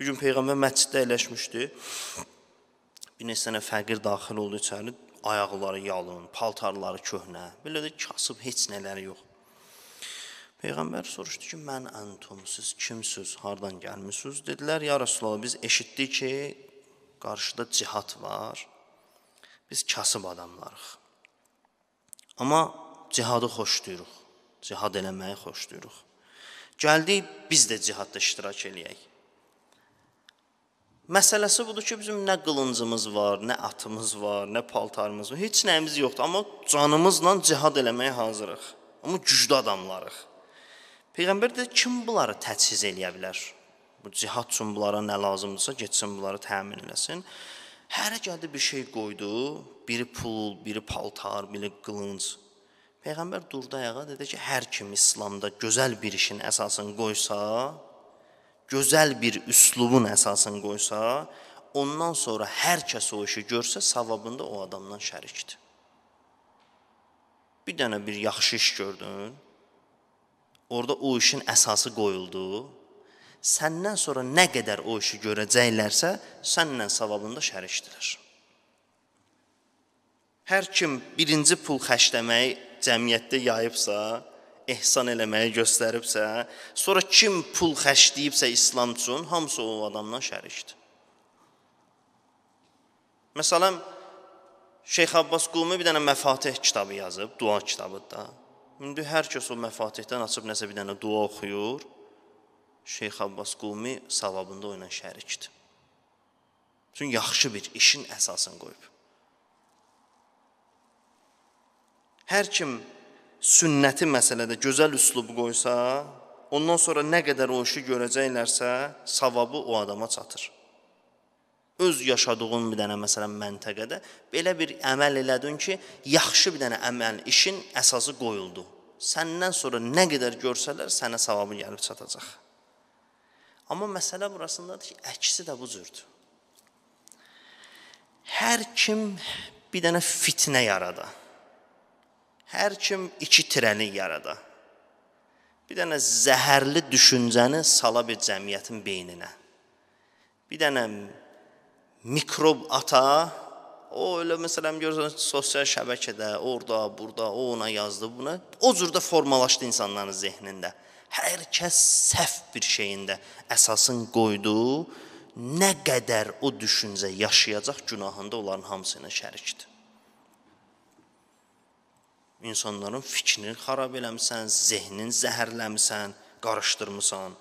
Bir gün Peyğəmbər məsciddə əyləşmişdi. Bir neçə dənə fəqir daxil oldu içəri, ayaqları yalın, paltarları köhnə, belə də kasıb heç nələri yox. Peyğəmbər soruşdu ki, mən antum, siz kimsiniz, hardan gəlmisiniz? Dedilər, ya Rasulallah, biz eşitdik ki, qarşıda cihat var, biz kasıb adamlarıq. Amma cihadı xoşduyuruq, cihad eləməyi xoşduyuruq. Gəldik, biz də cihadda iştirak eləyək. Məsələsi budur ki, bizim nə qılıncımız var, nə atımız var, nə paltarımız var, heç nəyimiz yoxdur, amma canımızla cihad eləməyə hazırıq. Amma güclü adamlarıq. Peyğəmbər də kim bunları təchiz eləyə bilər? Bu cihad üçün bunlara nə lazımdırsa, getsin bunları təmin eləsin. Hərə gəldi bir şey qoydu, biri pul, biri paltar, biri qılınc. Peyğəmbər durdu ayağa, dedi ki, hər kim İslamda gözəl bir işin əsasını qoysa, gözəl bir üslubun əsasını qoysa, ondan sonra hər kəs o işi görsə, savabında o adamdan şərikdir. Bir dənə bir yaxşı iş gördün, orada o işin əsası qoyuldu, səndən sonra nə qədər o işi görəcəklərsə, səndən savabında şərikdirlər. Hər kim birinci pul xərcləməyi cəmiyyətdə yayıbsa, ehsan eləməyi göstəribsə, sonra kim pul xərcləyibsə İslam üçün, hamısı o adamdan şərikdir. Məsələn, Şeyx Abbas Qumi bir dənə məfatih kitabı yazıb, dua kitabıdır da. İndi hər kəs o məfatihdən açıb nəsə bir dənə dua oxuyur. Şeyx Abbas Qumi savabında oynan şərikdir. Çünki yaxşı bir işin əsasını qoyub. Hər kim sünnəti məsələdə gözəl üslub qoysa, ondan sonra nə qədər o işi görəcəklərsə, savabı o adama çatır. Öz yaşadığın bir dənə məsələn məntəqədə belə bir əməl elədin ki, yaxşı bir dənə əməl, işin əsası qoyuldu. Səndən sonra nə qədər görsələr, sənə savabı gəlib çatacaq. Amma məsələ burasındadır ki, əksi də bu cürdür. Hər kim bir dənə fitnə yaradır Hər kim iki tirəni yarada. Bir dənə zəhərli düşüncəni sala bir cəmiyyətin beyninə. Bir dənə mikrob ata, o elə məsələn görürsən sosial şəbəkədə, orada, burada, o ona yazdı buna. O cür də formalaşdı insanların zehnində. Hər kəs səhv bir şeyində əsasın qoydu. Nə qədər o düşüncə yaşayacaq günahında onların hamısına şərikdir insanların fikrini xarab eləmisən, zehnin zəhərləmisən, qarışdırmısan.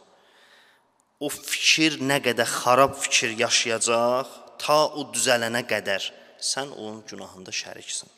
O fikir nə qədər xarab fikir yaşayacaq, ta o düzələnə qədər sən onun günahında şəriksən.